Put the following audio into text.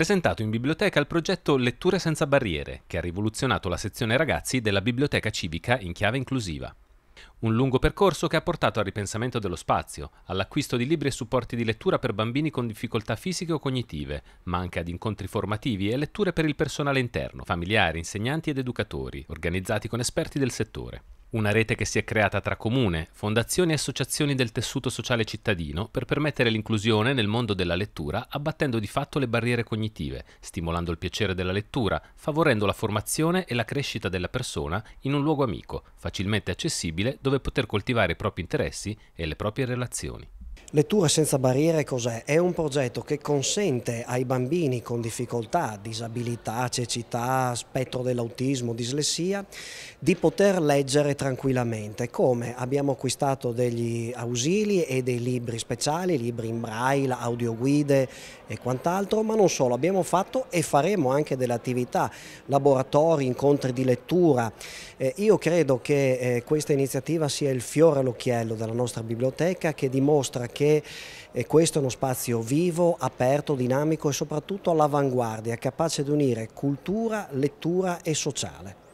presentato in biblioteca il progetto Letture senza barriere, che ha rivoluzionato la sezione ragazzi della biblioteca civica in chiave inclusiva. Un lungo percorso che ha portato al ripensamento dello spazio, all'acquisto di libri e supporti di lettura per bambini con difficoltà fisiche o cognitive, ma anche ad incontri formativi e letture per il personale interno, familiari, insegnanti ed educatori, organizzati con esperti del settore una rete che si è creata tra comune, fondazioni e associazioni del tessuto sociale cittadino per permettere l'inclusione nel mondo della lettura abbattendo di fatto le barriere cognitive, stimolando il piacere della lettura, favorendo la formazione e la crescita della persona in un luogo amico, facilmente accessibile, dove poter coltivare i propri interessi e le proprie relazioni. Lettura senza barriere cos'è? È un progetto che consente ai bambini con difficoltà, disabilità, cecità, spettro dell'autismo, dislessia, di poter leggere tranquillamente. Come? Abbiamo acquistato degli ausili e dei libri speciali, libri in braille, audioguide e quant'altro, ma non solo, abbiamo fatto e faremo anche delle attività, laboratori, incontri di lettura. Eh, io credo che eh, questa iniziativa sia il fiore all'occhiello della nostra biblioteca che dimostra che perché eh, questo è uno spazio vivo, aperto, dinamico e soprattutto all'avanguardia, capace di unire cultura, lettura e sociale.